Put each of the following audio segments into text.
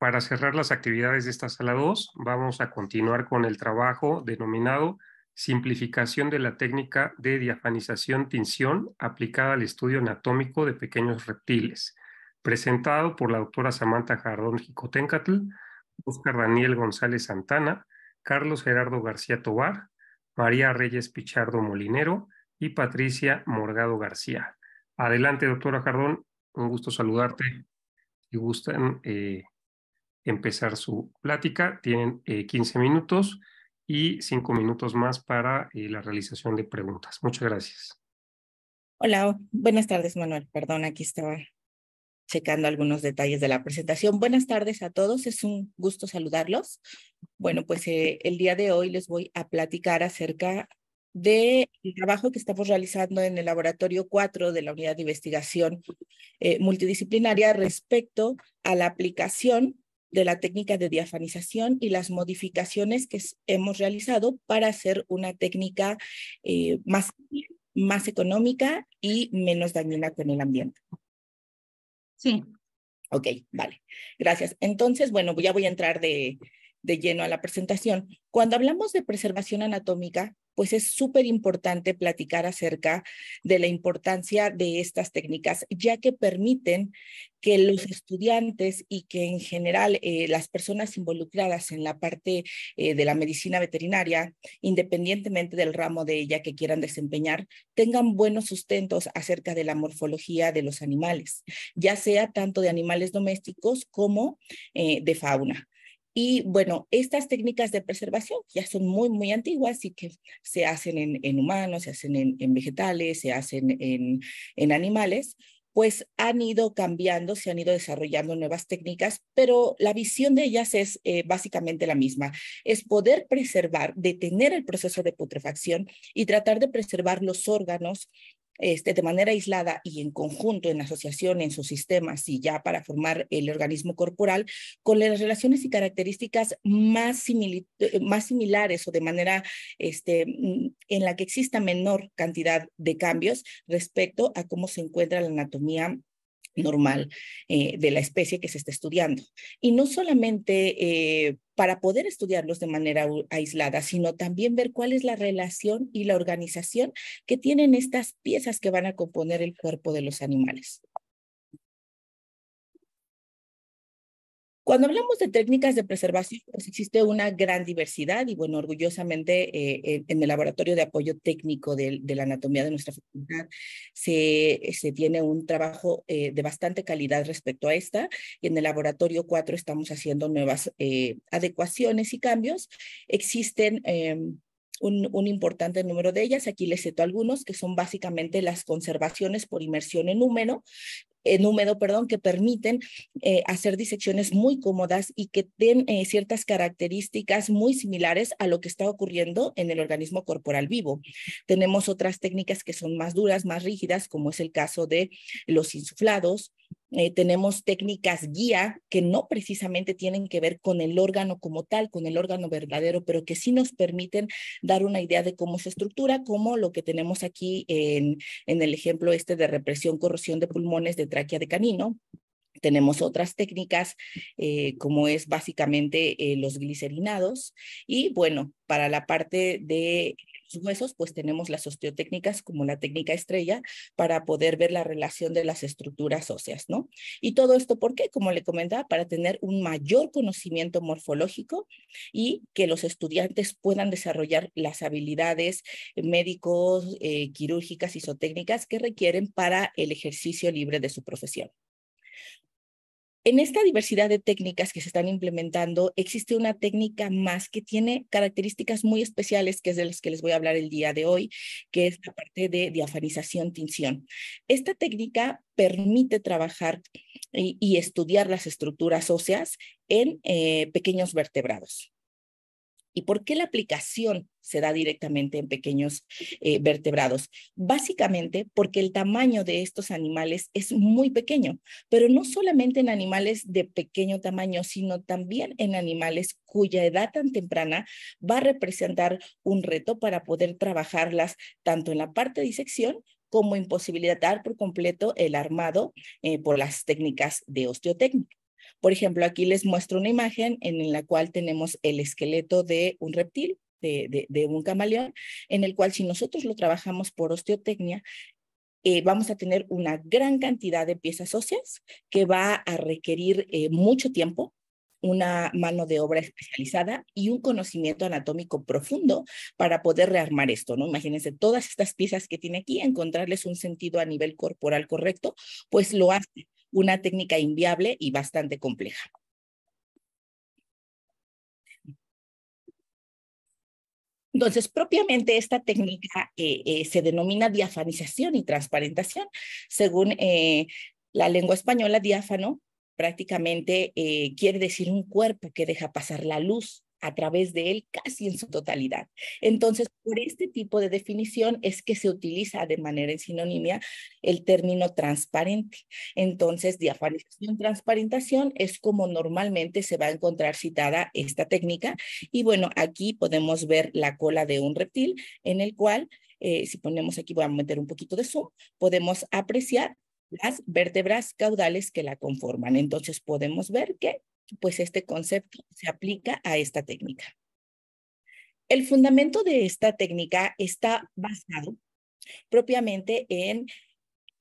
Para cerrar las actividades de esta sala 2, vamos a continuar con el trabajo denominado Simplificación de la técnica de diafanización-tinción aplicada al estudio anatómico de pequeños reptiles, presentado por la doctora Samantha Jardón Jicotencatl, Oscar Daniel González Santana, Carlos Gerardo García Tobar, María Reyes Pichardo Molinero y Patricia Morgado García. Adelante, doctora Jardón, un gusto saludarte. y gustan, eh, empezar su plática. Tienen eh, 15 minutos y 5 minutos más para eh, la realización de preguntas. Muchas gracias. Hola, buenas tardes Manuel. Perdón, aquí estaba checando algunos detalles de la presentación. Buenas tardes a todos, es un gusto saludarlos. Bueno, pues eh, el día de hoy les voy a platicar acerca del de trabajo que estamos realizando en el laboratorio 4 de la unidad de investigación eh, multidisciplinaria respecto a la aplicación de la técnica de diafanización y las modificaciones que hemos realizado para hacer una técnica eh, más, más económica y menos dañina con el ambiente. Sí. Ok, vale. Gracias. Entonces, bueno, ya voy a entrar de, de lleno a la presentación. Cuando hablamos de preservación anatómica, pues es súper importante platicar acerca de la importancia de estas técnicas, ya que permiten que los estudiantes y que en general eh, las personas involucradas en la parte eh, de la medicina veterinaria, independientemente del ramo de ella que quieran desempeñar, tengan buenos sustentos acerca de la morfología de los animales, ya sea tanto de animales domésticos como eh, de fauna. Y bueno, estas técnicas de preservación ya son muy, muy antiguas y que se hacen en, en humanos, se hacen en, vegetales, se hacen en, en animales, pues han ido cambiando, se han ido desarrollando nuevas técnicas, pero la visión de ellas es eh, básicamente la misma, es poder preservar, detener el proceso de putrefacción y tratar de preservar los órganos este, de manera aislada y en conjunto, en asociación, en sus sistemas y ya para formar el organismo corporal, con las relaciones y características más, eh, similares o de manera este, mm, en la que exista menor cantidad de cambios respecto a cómo se encuentra la anatomía normal eh, de la especie que se está estudiando. Y no solamente eh, para poder estudiarlos de manera aislada, sino también ver cuál es la relación y la organización que tienen estas piezas que van a componer el cuerpo de los animales. Cuando hablamos de técnicas de preservación, pues, existe una gran diversidad y bueno, orgullosamente eh, en el laboratorio de apoyo técnico de, la anatomía de nuestra facultad se, se tiene un trabajo eh, de bastante calidad respecto a esta y en el laboratorio 4 estamos haciendo nuevas eh, adecuaciones y cambios. Existen... Un, un, importante número de ellas. Aquí les cito algunos, que son básicamente las conservaciones por inmersión en húmero, en eh, húmedo, perdón, que permiten eh, hacer disecciones muy cómodas y que den eh, ciertas características muy similares a lo que está ocurriendo en el organismo corporal vivo. Tenemos otras técnicas que son más duras, más rígidas, como es el caso de los insuflados, eh, tenemos técnicas guía que no precisamente tienen que ver con el órgano como tal, con el órgano verdadero, pero que sí nos permiten dar una idea de cómo se estructura, como lo que tenemos aquí en, en el ejemplo este de represión, corrosión de pulmones de tráquea de canino, tenemos otras técnicas, eh, como es básicamente eh, los glicerinados. Y bueno, para la parte de huesos, pues tenemos las osteotécnicas como la técnica estrella para poder ver la relación de las estructuras óseas, ¿no? Y todo esto, ¿por qué? Como le comentaba, para tener un mayor conocimiento morfológico y que los estudiantes puedan desarrollar las habilidades médicos, eh, quirúrgicas, isotécnicas que requieren para el ejercicio libre de su profesión. En esta diversidad de técnicas que se están implementando, existe una técnica más que tiene características muy especiales, que es de las que les voy a hablar el día de hoy, que es la parte de diafanización-tinción. Esta técnica permite trabajar y, estudiar las estructuras óseas en eh, pequeños vertebrados. ¿Y por qué la aplicación se da directamente en pequeños eh, vertebrados? Básicamente porque el tamaño de estos animales es muy pequeño, pero no solamente en animales de pequeño tamaño, sino también en animales cuya edad tan temprana va a representar un reto para poder trabajarlas tanto en la parte de disección como imposibilitar por completo el armado eh, por las técnicas de osteotécnica. Por ejemplo, aquí les muestro una imagen en la cual tenemos el esqueleto de un reptil, de, un camaleón, en el cual si nosotros lo trabajamos por osteotecnia, eh, vamos a tener una gran cantidad de piezas óseas que va a requerir eh, mucho tiempo, una mano de obra especializada y un conocimiento anatómico profundo para poder rearmar esto, ¿no? Imagínense todas estas piezas que tiene aquí, encontrarles un sentido a nivel corporal correcto, pues lo hace una técnica inviable y bastante compleja. Entonces, propiamente esta técnica eh, eh, se denomina diafanización y transparentación. Según eh, la lengua española, diáfano prácticamente quiere decir un cuerpo que deja pasar la luz a través de él casi en su totalidad. Entonces, por este tipo de definición es que se utiliza de manera en sinonimia el término transparente. Entonces, diafanización, transparentación es como normalmente se va a encontrar citada esta técnica. Y bueno, aquí podemos ver la cola de un reptil en el cual, eh, si ponemos aquí, voy a meter un poquito de zoom, podemos apreciar las vértebras caudales que la conforman. Entonces podemos ver que pues este concepto se aplica a esta técnica. El fundamento de esta técnica está basado propiamente en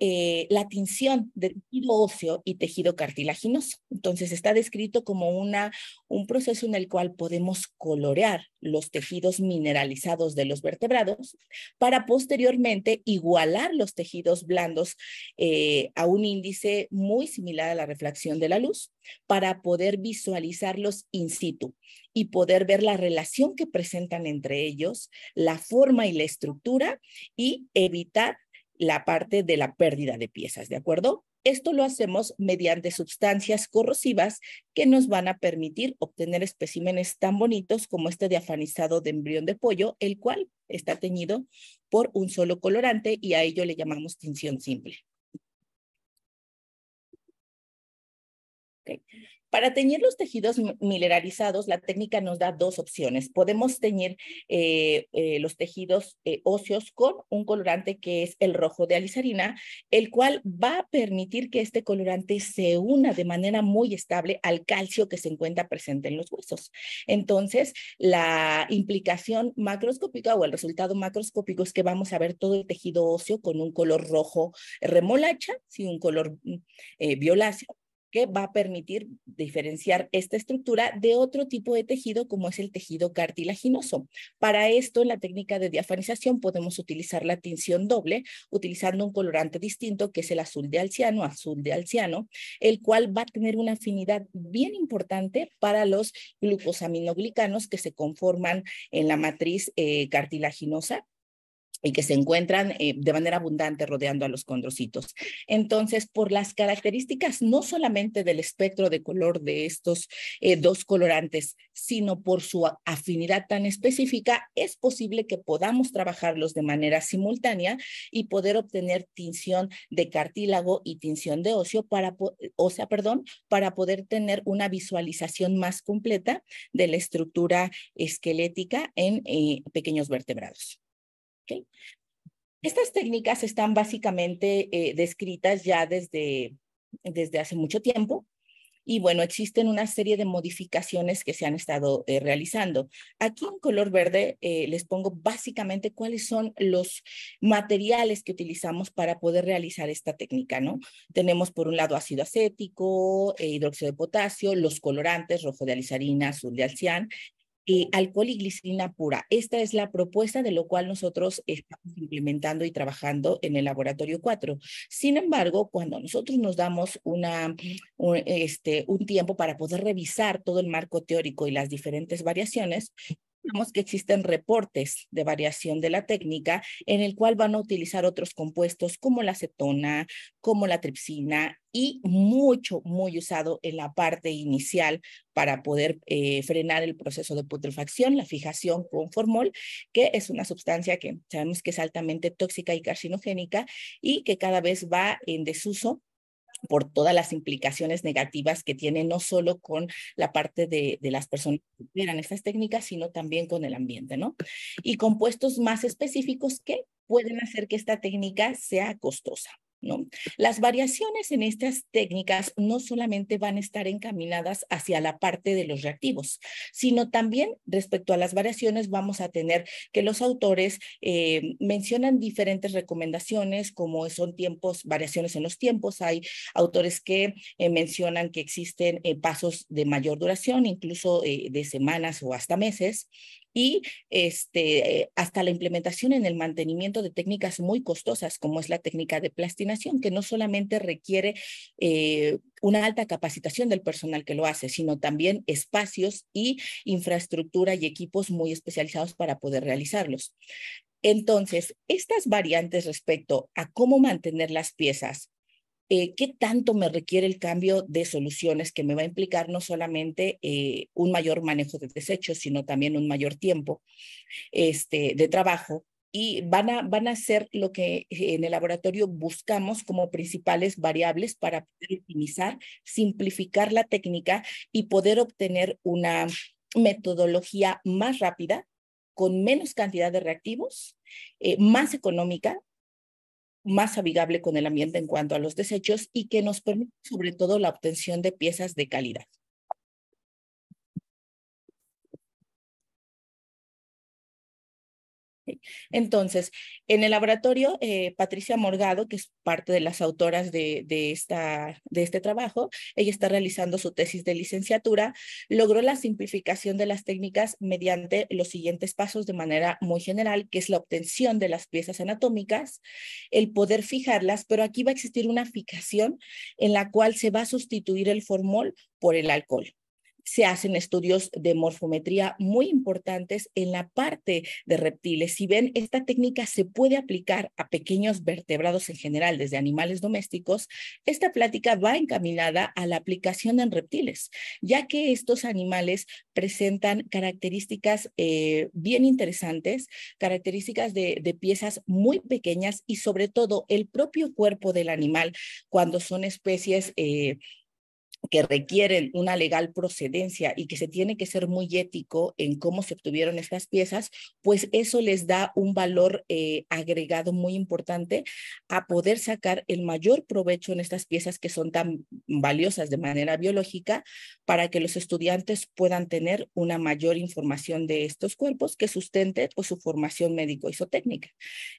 eh, la tinción de tejido óseo y tejido cartilaginoso. Entonces está descrito como una, un proceso en el cual podemos colorear los tejidos mineralizados de los vertebrados para posteriormente igualar los tejidos blandos eh, a un índice muy similar a la reflexión de la luz para poder visualizarlos in situ y poder ver la relación que presentan entre ellos, la forma y la estructura y evitar la parte de la pérdida de piezas, ¿de acuerdo? Esto lo hacemos mediante sustancias corrosivas que nos van a permitir obtener especímenes tan bonitos como este diafanizado de embrión de pollo, el cual está teñido por un solo colorante y a ello le llamamos tinción simple. Para teñir los tejidos mineralizados, la técnica nos da dos opciones. Podemos teñir eh, eh, los tejidos eh, óseos con un colorante que es el rojo de alizarina, el cual va a permitir que este colorante se una de manera muy estable al calcio que se encuentra presente en los huesos. Entonces, la implicación macroscópica o el resultado macroscópico es que vamos a ver todo el tejido óseo con un color rojo remolacha, sin un color mm, violáceo, que va a permitir diferenciar esta estructura de otro tipo de tejido como es el tejido cartilaginoso. Para esto, en la técnica de diafanización podemos utilizar la tinción doble utilizando un colorante distinto que es el azul de alciano, azul de alciano, el cual va a tener una afinidad bien importante para los glucosaminoglicanos que se conforman en la matriz eh, cartilaginosa y que se encuentran eh, de manera abundante rodeando a los condrocitos. Entonces, por las características no solamente del espectro de color de estos eh, dos colorantes, sino por su afinidad tan específica, es posible que podamos trabajarlos de manera simultánea y poder obtener tinción de cartílago y tinción de óseo para perdón, para poder tener una visualización más completa de la estructura esquelética en eh, pequeños vertebrados. Estas técnicas están básicamente eh, descritas ya desde, desde hace mucho tiempo, y bueno, existen una serie de modificaciones que se han estado eh, realizando. Aquí en color verde eh, les pongo básicamente cuáles son los materiales que utilizamos para poder realizar esta técnica, ¿no? Tenemos por un lado ácido acético, hidróxido de potasio, los colorantes, rojo de alizarina, azul de alcián, eh, alcohol y glicina pura. Esta es la propuesta de lo cual nosotros estamos implementando y trabajando en el laboratorio 4. Sin embargo, cuando nosotros nos damos una, este, un tiempo para poder revisar todo el marco teórico y las diferentes variaciones, Sabemos que existen reportes de variación de la técnica en el cual van a utilizar otros compuestos como la acetona, como la tripsina y mucho, muy usado en la parte inicial para poder eh, frenar el proceso de putrefacción, la fijación con formol, que es una sustancia que sabemos que es altamente tóxica y carcinogénica y que cada vez va en desuso por todas las implicaciones negativas que tiene no solo con la parte de, las personas que operan estas técnicas, sino también con el ambiente, ¿no? Y compuestos más específicos que pueden hacer que esta técnica sea costosa. Las variaciones en estas técnicas no solamente van a estar encaminadas hacia la parte de los reactivos, sino también respecto a las variaciones vamos a tener que los autores eh, mencionan diferentes recomendaciones como son tiempos, variaciones en los tiempos. Hay autores que eh, mencionan que existen eh, pasos de mayor duración, incluso de semanas o hasta meses y este, eh, hasta la implementación en el mantenimiento de técnicas muy costosas, como es la técnica de plastinación, que no solamente requiere eh, una alta capacitación del personal que lo hace, sino también espacios y infraestructura y equipos muy especializados para poder realizarlos. Entonces, estas variantes respecto a cómo mantener las piezas eh, qué tanto me requiere el cambio de soluciones que me va a implicar no solamente eh, un mayor manejo de desechos, sino también un mayor tiempo este, de trabajo. Y van a, van a ser lo que en el laboratorio buscamos como principales variables para optimizar, simplificar la técnica y poder obtener una metodología más rápida, con menos cantidad de reactivos, eh, más económica más amigable con el ambiente en cuanto a los desechos y que nos permite sobre todo la obtención de piezas de calidad. Entonces, en el laboratorio, eh, Patricia Morgado, que es parte de las autoras de, de este trabajo, ella está realizando su tesis de licenciatura, logró la simplificación de las técnicas mediante los siguientes pasos de manera muy general, que es la obtención de las piezas anatómicas, el poder fijarlas, pero aquí va a existir una fijación en la cual se va a sustituir el formol por el alcohol se hacen estudios de morfometría muy importantes en la parte de reptiles. Si ven, esta técnica se puede aplicar a pequeños vertebrados en general, desde animales domésticos. Esta plática va encaminada a la aplicación en reptiles, ya que estos animales presentan características eh, bien interesantes, características de, piezas muy pequeñas y sobre todo el propio cuerpo del animal cuando son especies eh, que requieren una legal procedencia y que se tiene que ser muy ético en cómo se obtuvieron estas piezas, pues eso les da un valor eh, agregado muy importante a poder sacar el mayor provecho en estas piezas que son tan valiosas de manera biológica para que los estudiantes puedan tener una mayor información de estos cuerpos que sustente pues, su formación médico-isotécnica.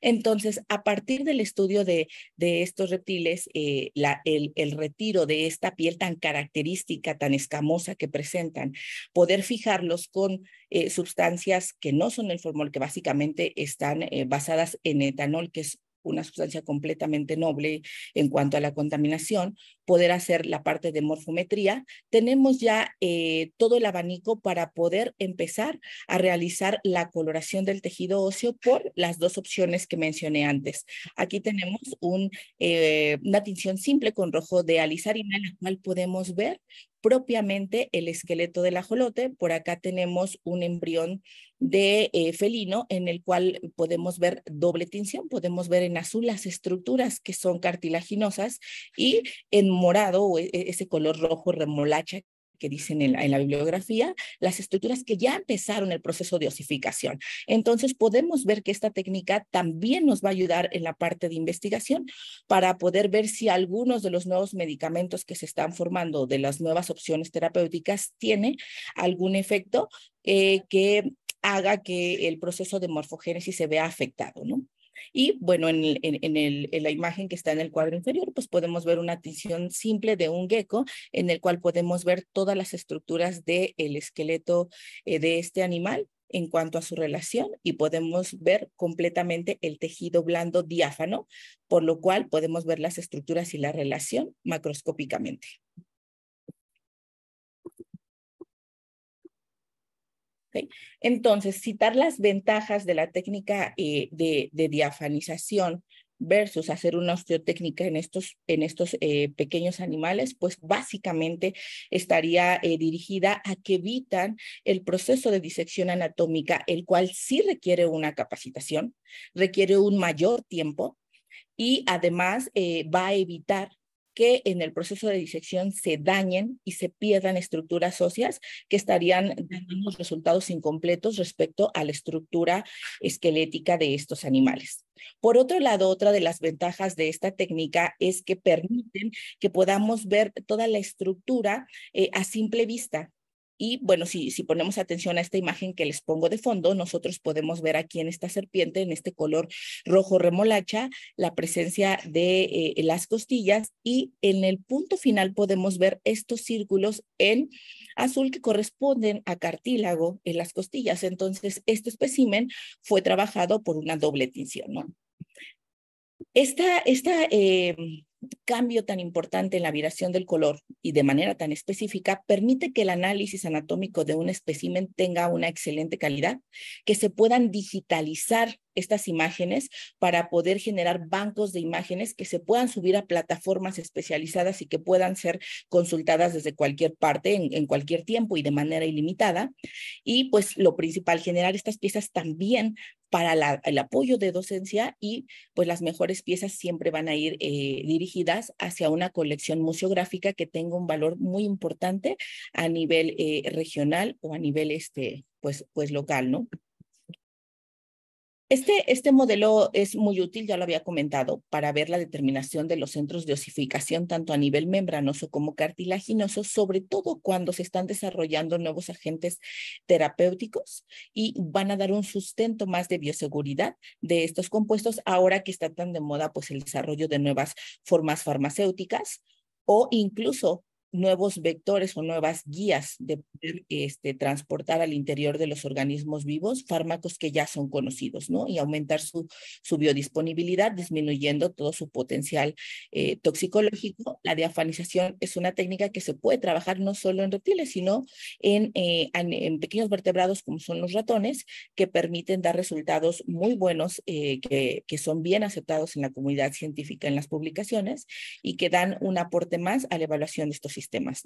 Entonces, a partir del estudio de, estos reptiles, eh, el, retiro de esta piel tan característica tan escamosa que presentan, poder fijarlos con eh, sustancias que no son el formol, que básicamente están eh, basadas en etanol, que es una sustancia completamente noble en cuanto a la contaminación, poder hacer la parte de morfometría, tenemos ya eh, todo el abanico para poder empezar a realizar la coloración del tejido óseo por las dos opciones que mencioné antes. Aquí tenemos un, eh, una tinción simple con rojo de alizarina, en la cual podemos ver propiamente el esqueleto del ajolote. Por acá tenemos un embrión de eh, felino en el cual podemos ver doble tinción, podemos ver en azul las estructuras que son cartilaginosas y en morado o e, e, ese color rojo remolacha que dicen en la, bibliografía, las estructuras que ya empezaron el proceso de osificación. Entonces, podemos ver que esta técnica también nos va a ayudar en la parte de investigación para poder ver si algunos de los nuevos medicamentos que se están formando, de las nuevas opciones terapéuticas, tiene algún efecto eh, que haga que el proceso de morfogénesis se vea afectado, ¿no? Y bueno, en, la imagen que está en el cuadro inferior, pues podemos ver una tensión simple de un gecko en el cual podemos ver todas las estructuras del esqueleto eh, de este animal en cuanto a su relación y podemos ver completamente el tejido blando diáfano, por lo cual podemos ver las estructuras y la relación macroscópicamente. Entonces, citar las ventajas de la técnica eh, de, diafanización versus hacer una osteotécnica en estos, eh, pequeños animales, pues básicamente estaría eh, dirigida a que evitan el proceso de disección anatómica, el cual sí requiere una capacitación, requiere un mayor tiempo y además va a evitar que en el proceso de disección se dañen y se pierdan estructuras óseas que estarían dando unos resultados incompletos respecto a la estructura esquelética de estos animales. Por otro lado, otra de las ventajas de esta técnica es que permiten que podamos ver toda la estructura eh, a simple vista y bueno, si, si ponemos atención a esta imagen que les pongo de fondo, nosotros podemos ver aquí en esta serpiente, en este color rojo remolacha, la presencia de eh, las costillas y en el punto final podemos ver estos círculos en azul que corresponden a cartílago en las costillas. Entonces, este espécimen fue trabajado por una doble tinción, Esta, esta em, cambio tan importante en la vibración del color y de manera tan específica permite que el análisis anatómico de un espécimen tenga una excelente calidad, que se puedan digitalizar estas imágenes para poder generar bancos de imágenes que se puedan subir a plataformas especializadas y que puedan ser consultadas desde cualquier parte, en, en cualquier tiempo y de manera ilimitada. Y pues lo principal, generar estas piezas también para el apoyo de docencia y pues las mejores piezas siempre van a ir eh, dirigidas hacia una colección museográfica que tenga un valor muy importante a nivel eh, regional o a nivel este, pues, pues local, ¿no? Este, este, modelo es muy útil, ya lo había comentado, para ver la determinación de los centros de osificación tanto a nivel membranoso como cartilaginoso, sobre todo cuando se están desarrollando nuevos agentes terapéuticos y van a dar un sustento más de bioseguridad de estos compuestos ahora que está tan de moda pues el desarrollo de nuevas formas farmacéuticas o incluso nuevos vectores o nuevas guías de poder este, transportar al interior de los organismos vivos fármacos que ya son conocidos, ¿no? Y aumentar su, su biodisponibilidad, disminuyendo todo su potencial eh, toxicológico. La diafanización es una técnica que se puede trabajar no solo en reptiles, sino en, eh, pequeños vertebrados como son los ratones, que permiten dar resultados muy buenos, eh, que, que son bien aceptados en la comunidad científica en las publicaciones y que dan un aporte más a la evaluación de estos sistemas,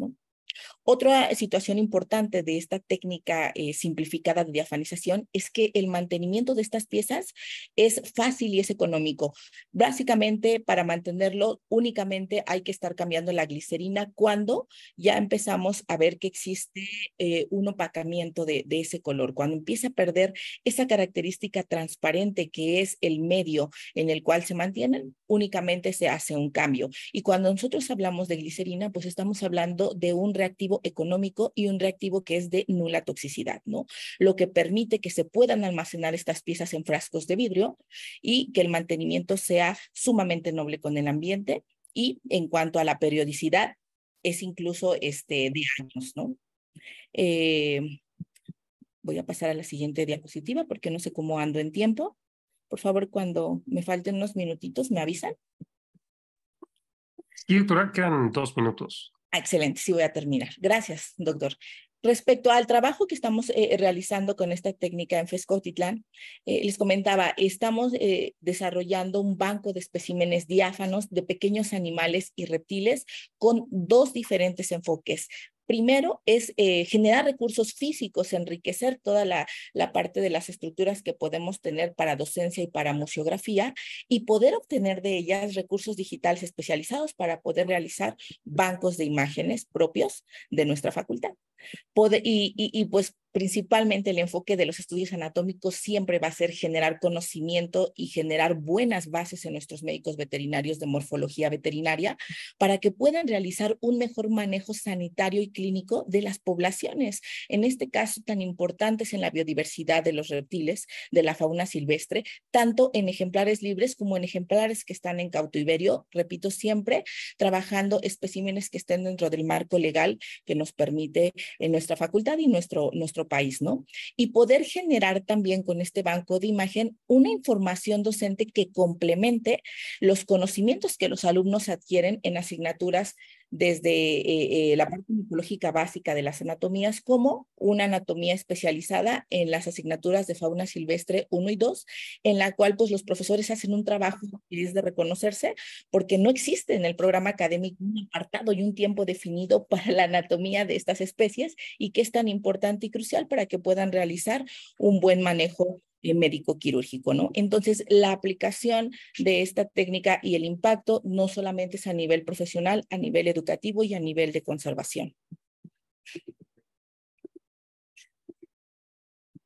Otra situación importante de esta técnica eh, simplificada de diafanización es que el mantenimiento de estas piezas es fácil y es económico. Básicamente, para mantenerlo únicamente hay que estar cambiando la glicerina cuando ya empezamos a ver que existe eh, un opacamiento de, de ese color, cuando empieza a perder esa característica transparente que es el medio en el cual se mantienen, únicamente se hace un cambio. Y cuando nosotros hablamos de glicerina, pues estamos hablando de un reactivo económico y un reactivo que es de nula toxicidad, ¿no? Lo que permite que se puedan almacenar estas piezas en frascos de vidrio y que el mantenimiento sea sumamente noble con el ambiente. Y en cuanto a la periodicidad, es incluso este, de años, ¿no? Eh, voy a pasar a la siguiente diapositiva porque no sé cómo ando en tiempo. Por favor, cuando me falten unos minutitos, me avisan. Sí, quedan dos minutos. Ah, excelente, sí voy a terminar. Gracias, doctor. Respecto al trabajo que estamos eh, eh, realizando con esta técnica en Fescotitlán, Titlán, eh, les comentaba, estamos desarrollando un banco de especímenes diáfanos de pequeños animales y reptiles con dos diferentes enfoques primero es eh, generar recursos físicos, enriquecer toda la, la, parte de las estructuras que podemos tener para docencia y para museografía y poder obtener de ellas recursos digitales especializados para poder realizar bancos de imágenes propios de nuestra facultad. y pues principalmente el enfoque de los estudios anatómicos siempre va a ser generar conocimiento y generar buenas bases en nuestros médicos veterinarios de morfología veterinaria para que puedan realizar un mejor manejo sanitario y clínico de las poblaciones, en este caso tan importantes en la biodiversidad de los reptiles, de la fauna silvestre, tanto en ejemplares libres como en ejemplares que están en cautiverio, repito siempre, trabajando especímenes que estén dentro del marco legal que nos permite en eh, nuestra facultad y nuestro, nuestro país, ¿no? Y poder generar también con este banco de imagen una información docente que complemente los conocimientos que los alumnos adquieren en asignaturas desde eh, eh, la parte micológica básica de las anatomías como una anatomía especializada en las asignaturas de fauna silvestre 1 y 2, en la cual pues los profesores hacen un trabajo que es de reconocerse porque no existe en el programa académico un apartado y un tiempo definido para la anatomía de estas especies y que es tan importante y crucial para que puedan realizar un buen manejo eh, médico quirúrgico, ¿no? Entonces, la aplicación de esta técnica y el impacto no solamente es a nivel profesional, a nivel educativo y a nivel de conservación.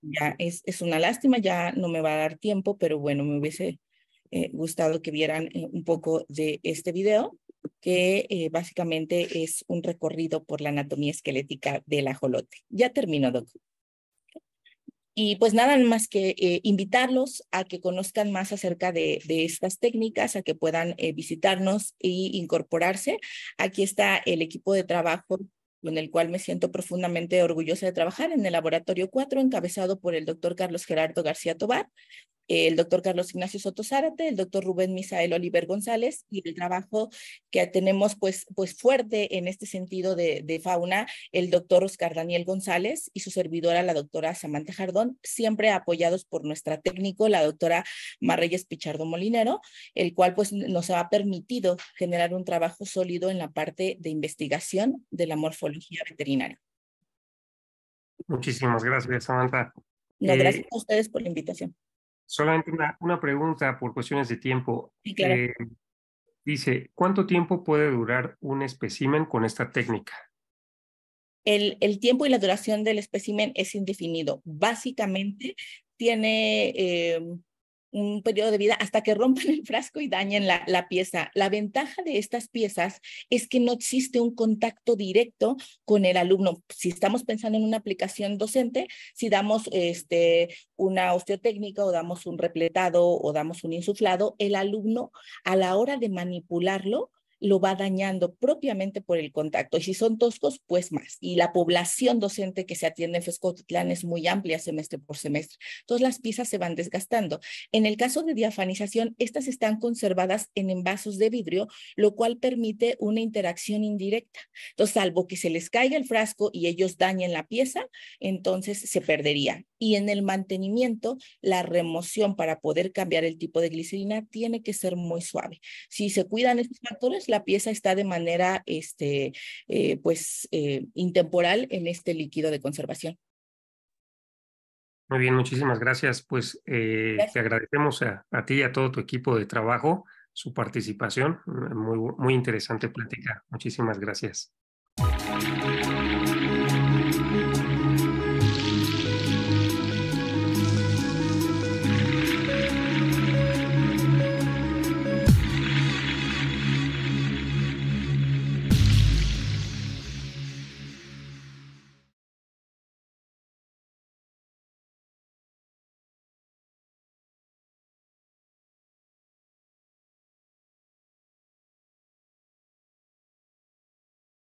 Ya es, una lástima, ya no me va a dar tiempo, pero bueno, me hubiese eh, gustado que vieran eh, un poco de este video, que básicamente es un recorrido por la anatomía esquelética del ajolote. Ya termino, doctor. Y pues nada más que eh, invitarlos a que conozcan más acerca de, estas técnicas, a que puedan eh, visitarnos e incorporarse. Aquí está el equipo de trabajo con el cual me siento profundamente orgullosa de trabajar en el Laboratorio 4, encabezado por el doctor Carlos Gerardo García Tobar, el doctor Carlos Ignacio Soto Zárate, el doctor Rubén Misael Oliver González y el trabajo que tenemos pues, pues fuerte en este sentido de, fauna, el doctor Oscar Daniel González y su servidora, la doctora Samantha Jardón, siempre apoyados por nuestra técnico, la doctora Marreyes Pichardo Molinero, el cual pues nos ha permitido generar un trabajo sólido en la parte de investigación de la morfología veterinaria. Muchísimas gracias, Samantha. gracias eh, a ustedes por la invitación. Solamente una, una, pregunta por cuestiones de tiempo. Eh, dice, ¿cuánto tiempo puede durar un espécimen con esta técnica? El, el, tiempo y la duración del espécimen es indefinido. Básicamente tiene eh, un periodo de vida hasta que rompan el frasco y dañen la, la, pieza. La ventaja de estas piezas es que no existe un contacto directo con el alumno. Si estamos pensando en una aplicación docente, si damos este, una osteotécnica o damos un repletado o damos un insuflado, el alumno a la hora de manipularlo lo va dañando propiamente por el contacto. Y si son toscos, pues más. Y la población docente que se atiende en Fescotitlán es muy amplia semestre por semestre. Entonces las piezas se van desgastando. En el caso de diafanización, estas están conservadas en envasos de vidrio, lo cual permite una interacción indirecta. Entonces, salvo que se les caiga el frasco y ellos dañen la pieza, entonces se perdería. Y en el mantenimiento, la remoción para poder cambiar el tipo de glicerina tiene que ser muy suave. Si se cuidan estos factores, la pieza está de manera este, eh, pues, eh, intemporal en este líquido de conservación. Muy bien, muchísimas gracias. Pues eh, te agradecemos a, ti y a todo tu equipo de trabajo su participación. Muy, muy interesante plática. Muchísimas gracias.